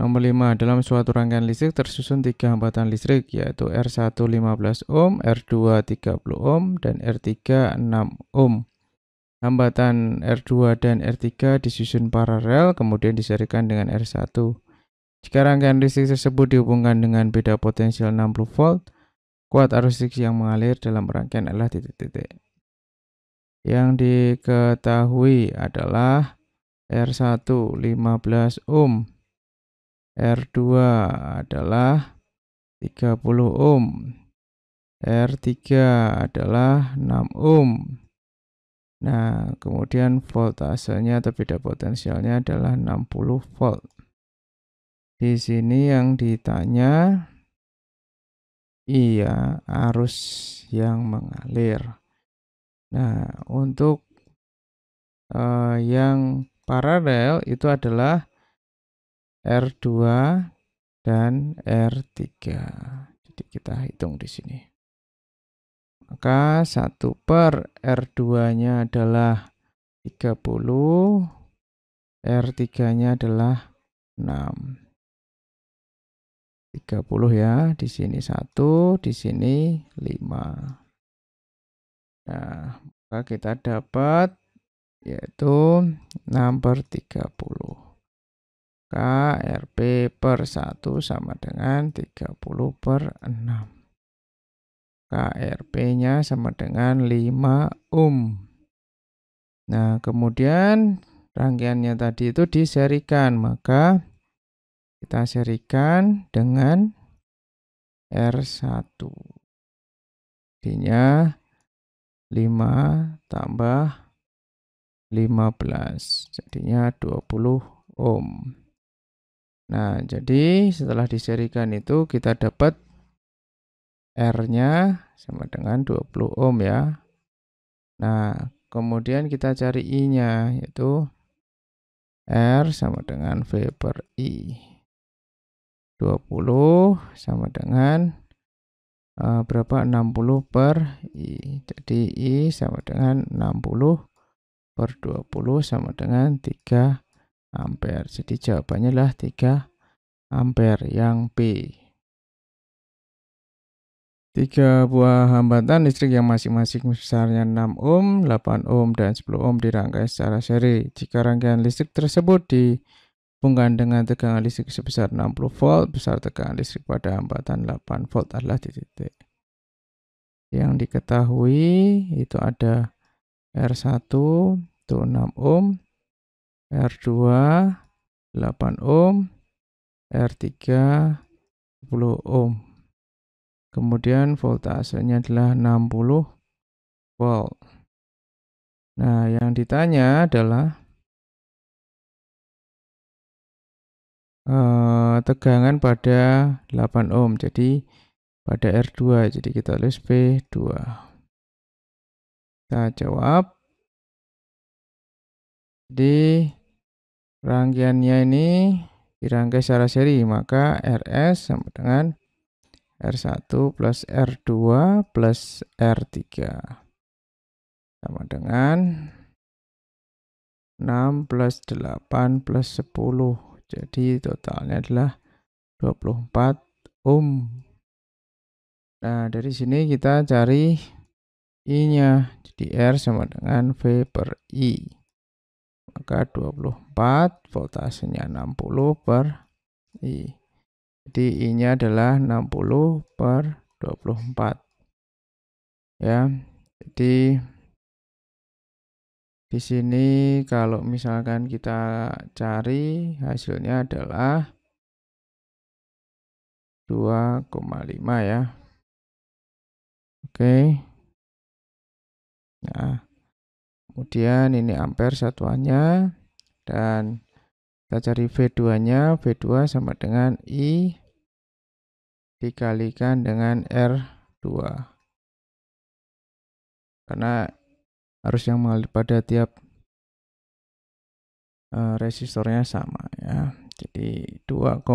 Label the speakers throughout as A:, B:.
A: Nomor 5, dalam suatu rangkaian listrik tersusun tiga hambatan listrik, yaitu R1 15 ohm, R2 30 ohm, dan R3 6 ohm. Hambatan R2 dan R3 disusun paralel, kemudian diserikan dengan R1. Jika rangkaian listrik tersebut dihubungkan dengan beda potensial 60 volt, kuat arus listrik yang mengalir dalam rangkaian adalah titik-titik. Yang diketahui adalah R1 15 ohm, R2 adalah 30 ohm. R3 adalah 6 ohm. Nah, kemudian voltasenya atau beda potensialnya adalah 60 volt. Di sini yang ditanya, iya arus yang mengalir. Nah, untuk uh, yang paralel itu adalah R2 dan R3. Jadi kita hitung di sini. Maka 1 per R2-nya adalah 30, R3-nya adalah
B: 6. 30 ya, di sini 1, di sini 5. Nah, maka kita
A: dapat yaitu 6 per 30. KRP per 1 sama dengan 30 per 6. KRP-nya sama dengan 5 ohm. Nah, kemudian rangkaiannya tadi itu diserikan.
B: Maka kita serikan dengan R1. Artinya 5
A: tambah 15. Jadinya 20 ohm. Nah, jadi setelah diserikan itu kita dapat R-nya sama dengan 20 ohm ya. Nah, kemudian kita cari I-nya yaitu R sama dengan V per I. 20 sama dengan uh, berapa? 60 per I. Jadi I sama dengan 60 per 20 sama dengan 3 ampere. Jadi jawabannya lah 3 ampere yang P. Tiga buah hambatan listrik yang masing-masing besarnya 6 ohm, 8 ohm, dan 10 ohm dirangkai secara seri. Jika rangkaian listrik tersebut dihubungkan dengan tegangan listrik sebesar 60 volt, besar tegangan listrik pada hambatan 8 volt adalah di titik Yang diketahui itu ada R1 itu 6 ohm, R2 8 ohm, R3 10 ohm.
B: Kemudian voltasenya adalah 60 volt. Nah, yang ditanya adalah uh, tegangan pada 8 ohm. Jadi pada R2. Jadi kita tulis P2. Kita jawab. Jadi rangkaiannya ini
A: dirangkai secara seri, maka RS sama dengan R1 plus R2 plus R3 sama dengan 6 plus 8 plus 10. Jadi totalnya adalah 24 ohm. Nah, dari sini kita cari I-nya. Jadi R sama dengan V per I. Maka 24 voltasenya 60 per I. Jadi I-nya adalah 60 per 24. Ya, jadi di sini kalau misalkan kita cari hasilnya
B: adalah 2,5 ya. Oke. Nah, Kemudian ini ampere satuannya dan kita cari
A: V2-nya, V2 sama dengan I dikalikan dengan
B: R2. Karena harus yang mengalir pada tiap eh, resistornya sama ya.
A: Jadi 2,5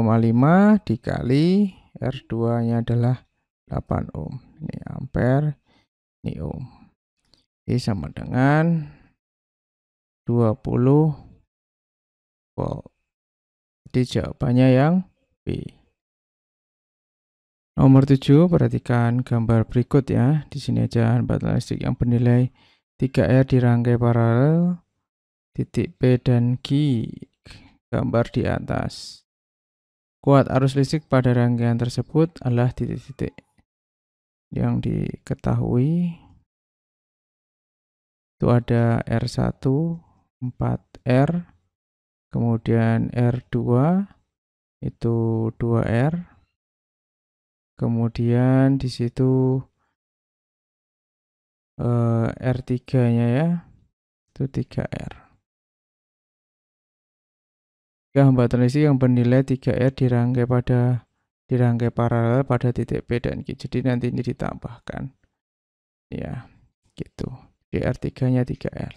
A: dikali R2-nya adalah
B: 8 ohm. Ini ampere, ini ohm. Jadi sama dengan 20 volt. Jadi jawabannya yang B. Nomor 7,
A: perhatikan gambar berikut ya. Di sini aja batang listrik yang bernilai 3R dirangkai paralel titik P dan G. Gambar di
B: atas. Kuat arus listrik pada rangkaian tersebut adalah titik-titik yang diketahui itu ada R1, 4R, kemudian R2,
A: itu 2R, kemudian
B: di situ eh, R3-nya ya, itu 3R. Ya, hambatan
A: listrik yang bernilai 3R dirangkai pada dirangkai paralel pada titik P dan Q. Jadi nanti ini ditambahkan. Ya, gitu. DR3-nya
B: 3L.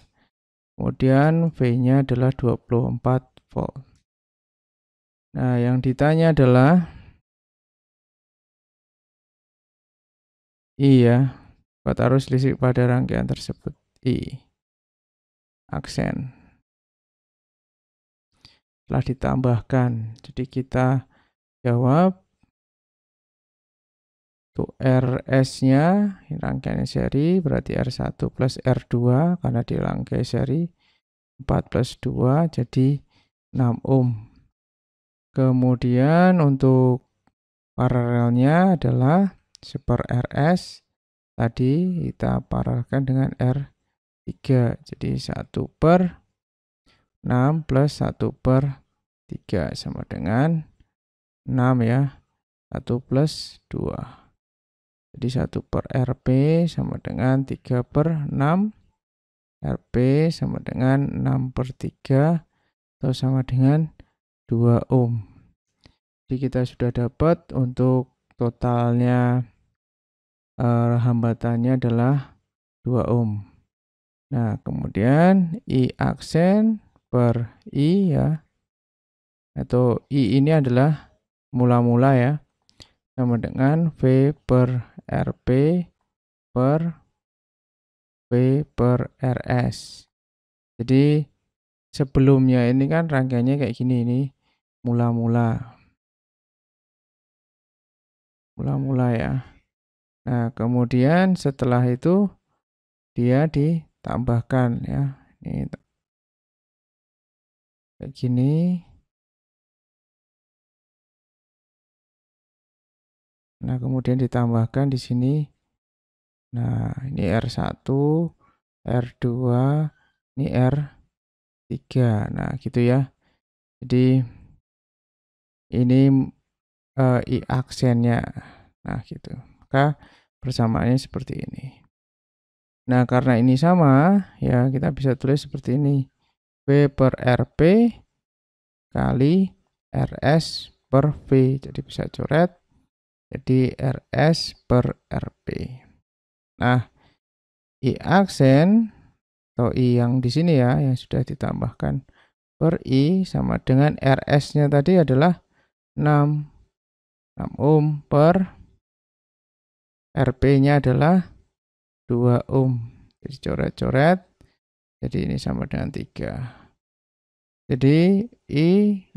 B: Kemudian V-nya adalah 24 volt. Nah, yang ditanya adalah I ya, buat arus listrik pada rangkaian tersebut. I. Aksen. Telah ditambahkan. Jadi kita jawab
A: untuk RS-nya, rangkaian seri, berarti R1 plus R2, karena di rangkaian seri 4 plus 2, jadi 6 ohm. Kemudian untuk paralelnya adalah seper RS, tadi kita paralelkan dengan R3, jadi 1 per 6 plus 1 per 3 sama dengan 6 ya, 1 plus 2. Jadi 1 per RP sama dengan 3 per 6. RP sama dengan 6 per 3 atau sama dengan 2 ohm. Jadi kita sudah dapat untuk totalnya eh, hambatannya adalah 2 ohm. Nah, kemudian I aksen per I ya. Atau I ini adalah mula-mula ya. Sama dengan V per RP per P per
B: RS. Jadi sebelumnya ini kan rangkaiannya kayak gini ini mula-mula. Mula-mula ya. Nah, kemudian setelah itu dia ditambahkan ya. Ini kayak gini Nah, kemudian ditambahkan di sini. Nah, ini R1, R2,
A: ini R3. Nah, gitu ya. Jadi ini uh, i aksennya. Nah, gitu. Maka persamaannya seperti ini. Nah, karena ini sama, ya kita bisa tulis seperti ini. B per RP kali RS per V. Jadi bisa coret jadi RS per RP. Nah, I aksen atau I yang di sini ya, yang sudah ditambahkan per I sama dengan RS-nya tadi adalah 6, 6 ohm per RP-nya adalah 2 ohm. Jadi coret-coret. Jadi ini sama dengan 3. Jadi I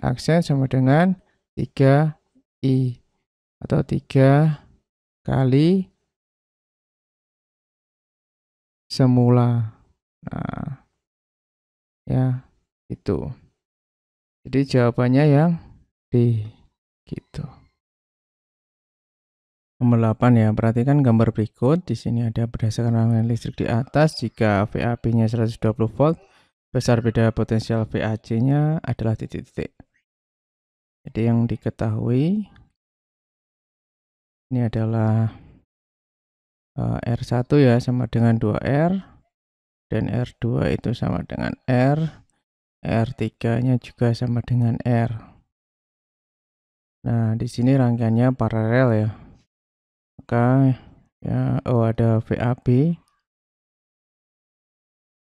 A: aksen
B: sama dengan 3I atau tiga kali semula. Nah, ya, itu. Jadi jawabannya yang D gitu. Nomor 8
A: ya, perhatikan gambar berikut. Di sini ada berdasarkan aliran listrik di atas, jika VAB-nya 120 volt, besar beda potensial VAC-nya adalah titik-titik.
B: Jadi yang diketahui ini adalah eh, R1 ya sama dengan 2R dan
A: R2 itu sama dengan R R3 nya juga sama dengan R
B: nah di sini rangkaiannya paralel ya maka ya oh ada VAB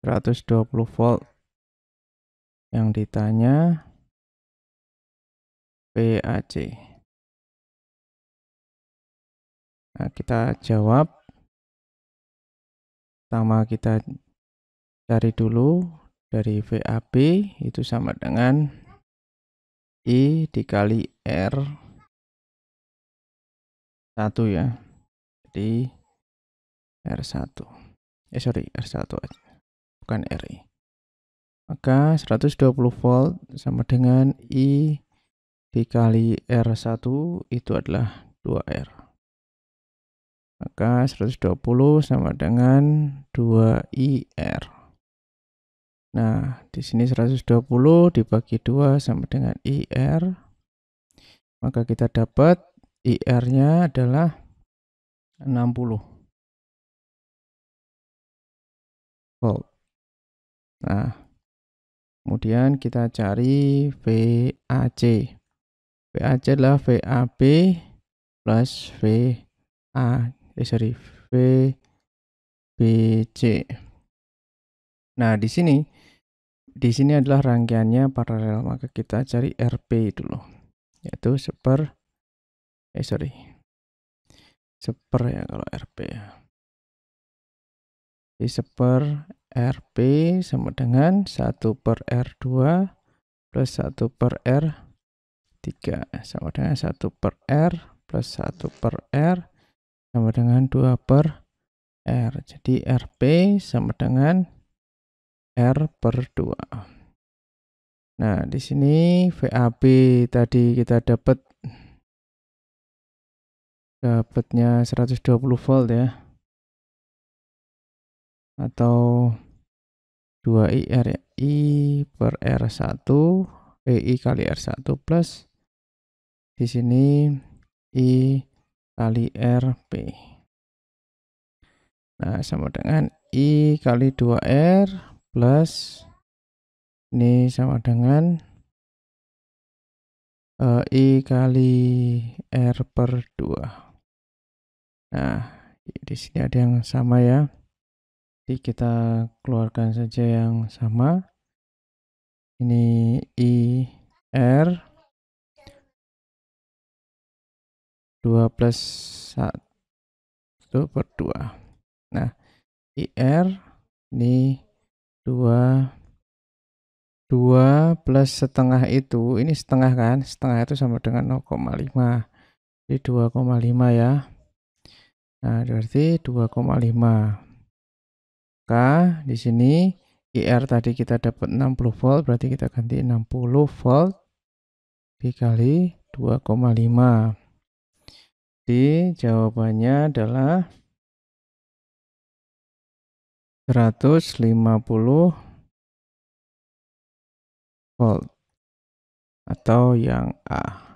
B: 120 volt yang ditanya PAC Nah, kita jawab. Pertama kita cari dulu dari VAB itu sama dengan I dikali R 1 ya. Jadi R1. Eh sorry, R1 aja.
A: Bukan RI. Maka 120 volt sama dengan I dikali R1 itu adalah 2R. Maka 120 sama dengan 2IR. Nah, di sini 120 dibagi 2 sama dengan IR.
B: Maka kita dapat IR-nya adalah 60 volt. Nah, kemudian kita cari VAC.
A: VAC adalah VAB plus VAC eh sorry VBC. Nah di sini di sini adalah rangkaiannya paralel maka kita cari RP
B: dulu yaitu seper eh sorry seper ya kalau RP ya. Jadi seper RP
A: sama dengan satu per R2 plus satu per R3 sama dengan satu per R plus satu per R sama dengan 2 per R. Jadi RP sama dengan
B: R per 2. Nah, di sini VAB tadi kita dapat dapatnya 120 volt ya. Atau
A: 2I R I per R1 EI kali R1 plus di sini I kali RP.
B: Nah, sama dengan I kali 2R plus ini sama dengan eh, I kali R per 2.
A: Nah, di sini ada yang sama ya. Jadi kita keluarkan
B: saja yang sama. Ini I R 2 plus 1 per 2. Nah, IR ini
A: 2 2 plus setengah itu, ini setengah kan? Setengah itu sama dengan 0,5. Jadi 2,5 ya. Nah, berarti 2,5. K di sini IR tadi kita dapat 60 volt, berarti kita ganti 60 volt dikali 2,5. D, jawabannya
B: adalah 150 volt atau yang A.